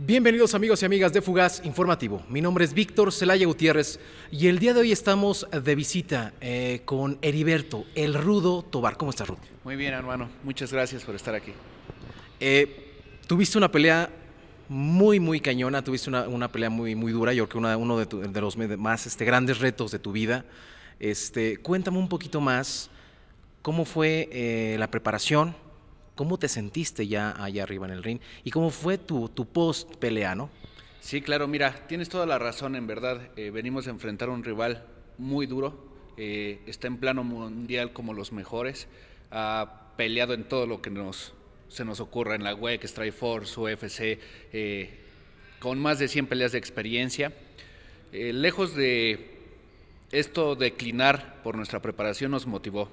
Bienvenidos amigos y amigas de Fugaz Informativo. Mi nombre es Víctor Celaya Gutiérrez y el día de hoy estamos de visita eh, con Heriberto, el Rudo Tobar. ¿Cómo estás, Rudo? Muy bien, hermano. Muchas gracias por estar aquí. Eh, tuviste una pelea muy, muy cañona, tuviste una, pelea muy, muy dura, yo creo que uno de, de, los más este, grandes retos de tu vida. Este, cuéntame un poquito más cómo fue eh, la preparación, ¿Cómo te sentiste ya allá arriba en el ring? ¿Y cómo fue tu, tu post-pelea, Sí, claro, mira, tienes toda la razón, en verdad. Eh, venimos a enfrentar a un rival muy duro. Eh, está en plano mundial como los mejores. Ha peleado en todo lo que nos, se nos ocurra, en la WEC, Strikeforce, UFC, eh, con más de 100 peleas de experiencia. lejos de esto declinar por nuestra preparación nos motivó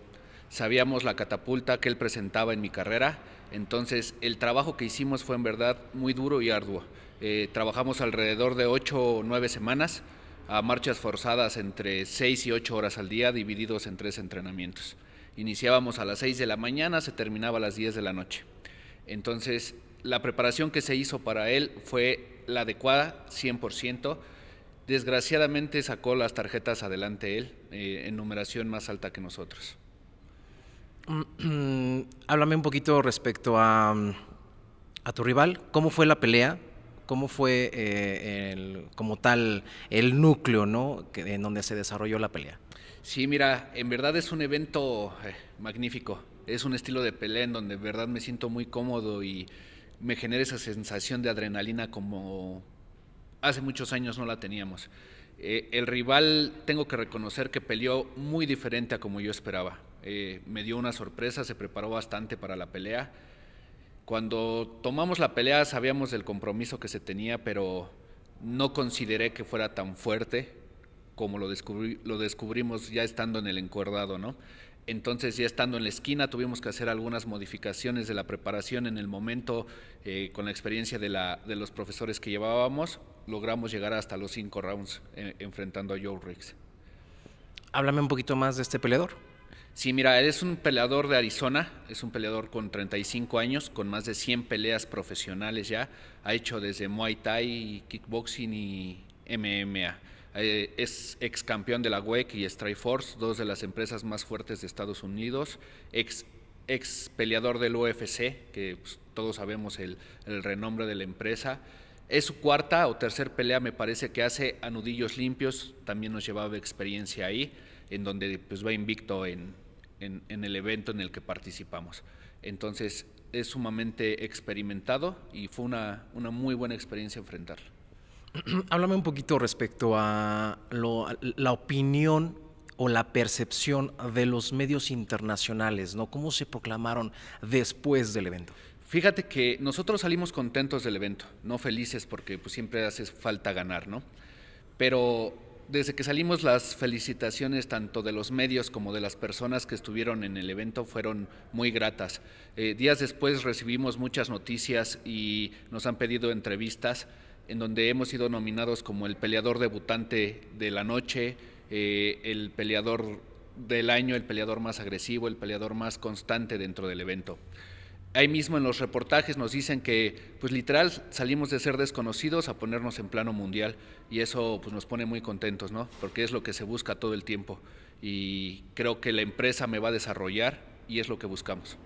sabíamos la catapulta que él presentaba en mi carrera, entonces el trabajo que hicimos fue en verdad muy duro y arduo. Eh, trabajamos alrededor de ocho o nueve semanas a marchas forzadas entre seis y ocho horas al día, divididos en tres entrenamientos. Iniciábamos a las seis de la mañana, se terminaba a las diez de la noche. Entonces, la preparación que se hizo para él fue la adecuada, 100%. Desgraciadamente sacó las tarjetas adelante él, eh, en numeración más alta que nosotros. Mm, mm, háblame un poquito respecto a, tu rival. ¿Cómo fue la pelea? ¿Cómo fue eh, el, como tal el núcleo ¿no? en donde se desarrolló la pelea? Sí, mira, en verdad es un evento eh, magnífico. Es un estilo de pelea en donde en verdad me siento muy cómodo y me genera esa sensación de adrenalina como hace muchos años no la teníamos. Eh, el rival tengo que reconocer que peleó muy diferente a como yo esperaba. Eh, me dio una sorpresa, se preparó bastante para la pelea. Cuando tomamos la pelea sabíamos el compromiso que se tenía, pero no consideré que fuera tan fuerte como lo, lo descubrimos ya estando en el encuerdado, ¿no? Entonces ya estando en la esquina tuvimos que hacer algunas modificaciones de la preparación en el momento eh, con la experiencia de, los profesores que llevábamos. Logramos llegar hasta los cinco rounds eh, enfrentando a Joe Riggs. Háblame un poquito más de este peleador. Sí, mira, es un peleador de Arizona, es un peleador con 35 años, con más de 100 peleas profesionales ya, ha hecho desde Muay Thai, kickboxing y MMA. Eh, es ex campeón de la WEC y Force, dos de las empresas más fuertes de Estados Unidos, ex, ex peleador del UFC, que pues, todos sabemos el, renombre de la empresa. Es su cuarta o tercer pelea, me parece que hace anudillos limpios, también nos llevaba experiencia ahí, en donde pues va invicto en, en, el evento en el que participamos. Entonces es sumamente experimentado y fue una, una muy buena experiencia enfrentarlo. Háblame un poquito respecto a, lo, la opinión o la percepción de los medios internacionales, ¿no? ¿Cómo se proclamaron después del evento? Fíjate que nosotros salimos contentos del evento, no felices porque pues, siempre hace falta ganar, ¿no? Pero desde que salimos las felicitaciones tanto de los medios como de las personas que estuvieron en el evento fueron muy gratas. Eh, días después recibimos muchas noticias y nos han pedido entrevistas en donde hemos sido nominados como el peleador debutante de la noche, eh, el peleador del año, el peleador más agresivo, el peleador más constante dentro del evento ahí mismo en los reportajes nos dicen que, pues literal, salimos de ser desconocidos a ponernos en plano mundial y eso pues nos pone muy contentos, ¿no? Porque es lo que se busca todo el tiempo y creo que la empresa me va a desarrollar y es lo que buscamos.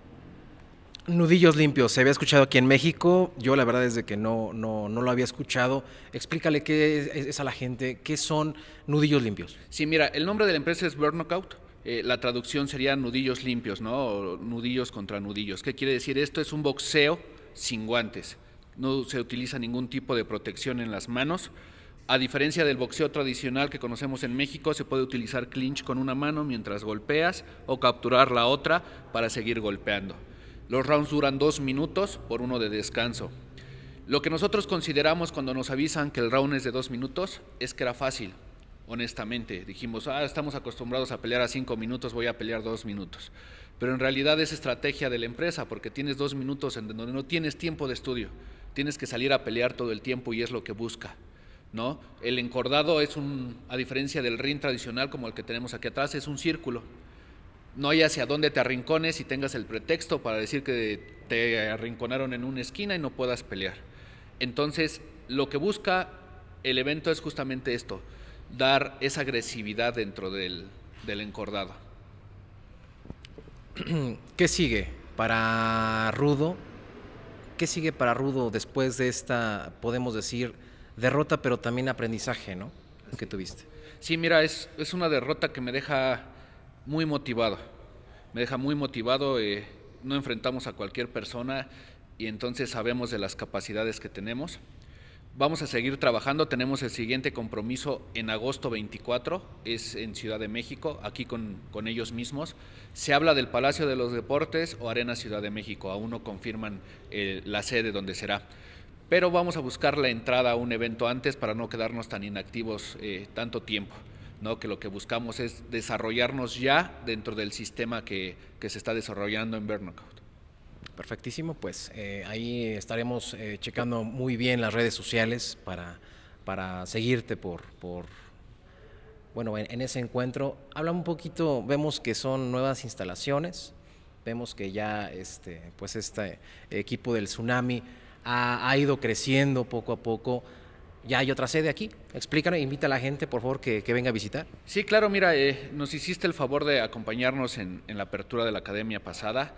Nudillos limpios, se había escuchado aquí en México, yo la verdad es que no, no, no lo había escuchado. Explícale qué es, a la gente, qué son nudillos limpios. Sí, mira, el nombre de la empresa es Burnout eh, la traducción sería nudillos limpios, ¿no? nudillos contra nudillos. ¿Qué quiere decir? Esto es un boxeo sin guantes. No se utiliza ningún tipo de protección en las manos. A diferencia del boxeo tradicional que conocemos en México, se puede utilizar clinch con una mano mientras golpeas o capturar la otra para seguir golpeando. Los rounds duran dos minutos por uno de descanso. Lo que nosotros consideramos cuando nos avisan que el round es de dos minutos es que era fácil, honestamente. Dijimos, ah, estamos acostumbrados a pelear a cinco minutos, voy a pelear dos minutos. Pero en realidad es estrategia de la empresa, porque tienes dos minutos en donde no tienes tiempo de estudio. Tienes que salir a pelear todo el tiempo y es lo que busca. ¿no? El encordado es un, a diferencia del ring tradicional como el que tenemos aquí atrás, es un círculo. No hay hacia dónde te arrincones y tengas el pretexto para decir que te arrinconaron en una esquina y no puedas pelear. Entonces, lo que busca el evento es justamente esto, dar esa agresividad dentro del, encordado. ¿Qué sigue para Rudo? ¿Qué sigue para Rudo después de esta, podemos decir, derrota, pero también aprendizaje, ¿no? Que tuviste. Sí, mira, es, una derrota que me deja muy motivado. Me deja muy motivado. Eh, no enfrentamos a cualquier persona y entonces sabemos de las capacidades que tenemos. Vamos a seguir trabajando, tenemos el siguiente compromiso en agosto 24, es en Ciudad de México, aquí con, ellos mismos. Se habla del Palacio de los Deportes o Arena Ciudad de México, aún no confirman eh, la sede donde será pero vamos a buscar la entrada a un evento antes para no quedarnos tan inactivos eh, tanto tiempo, ¿no? que lo que buscamos es desarrollarnos ya dentro del sistema que, se está desarrollando en Burnout. Perfectísimo, pues eh, ahí estaremos eh, checando muy bien las redes sociales para, para seguirte por, por bueno, en, ese encuentro. Habla un poquito, vemos que son nuevas instalaciones, vemos que ya este, pues este equipo del tsunami ha, ido creciendo poco a poco. Ya hay otra sede aquí. Explícanos, invita a la gente, por favor, que, venga a visitar. Sí, claro, mira, eh, nos hiciste el favor de acompañarnos en, la apertura de la academia pasada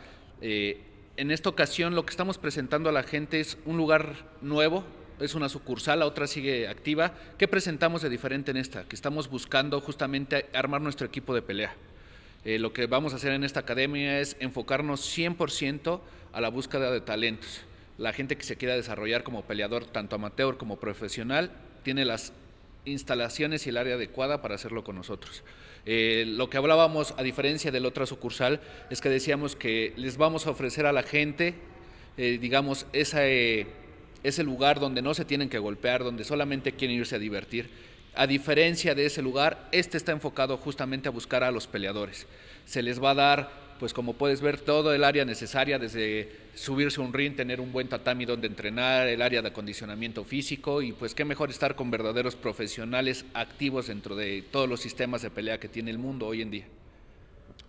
en esta ocasión lo que estamos presentando a la gente es un lugar nuevo, es una sucursal, la otra sigue activa. ¿Qué presentamos de diferente en esta? Que estamos buscando justamente armar nuestro equipo de pelea. Eh, lo que vamos a hacer en esta academia es enfocarnos 100% a la búsqueda de talentos. La gente que se quiera desarrollar como peleador, tanto amateur como profesional, tiene las instalaciones y el área adecuada para hacerlo con nosotros. Eh, lo que hablábamos, a diferencia del la otra sucursal, es que decíamos que les vamos a ofrecer a la gente, eh, digamos, esa, eh, ese lugar donde no se tienen que golpear, donde solamente quieren irse a divertir. A diferencia de ese lugar, este está enfocado justamente a buscar a los peleadores. Se les va a dar pues como puedes ver, todo el área necesaria desde subirse un ring, tener un buen tatami donde entrenar, el área de acondicionamiento físico y pues qué mejor estar con verdaderos profesionales activos dentro de todos los sistemas de pelea que tiene el mundo hoy en día.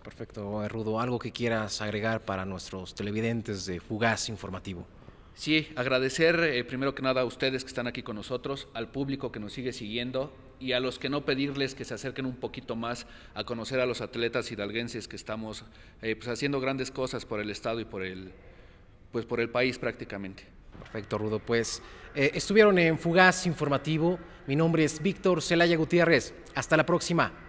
Perfecto, Rudo. ¿Algo que quieras agregar para nuestros televidentes de Fugaz Informativo? Sí, agradecer eh, primero que nada a ustedes que están aquí con nosotros, al público que nos sigue siguiendo y a los que no pedirles que se acerquen un poquito más a conocer a los atletas hidalguenses que estamos eh, pues, haciendo grandes cosas por el estado y por el pues por el país prácticamente. Perfecto, Rudo. Pues eh, estuvieron en Fugaz Informativo. Mi nombre es Víctor Celaya Gutiérrez. Hasta la próxima.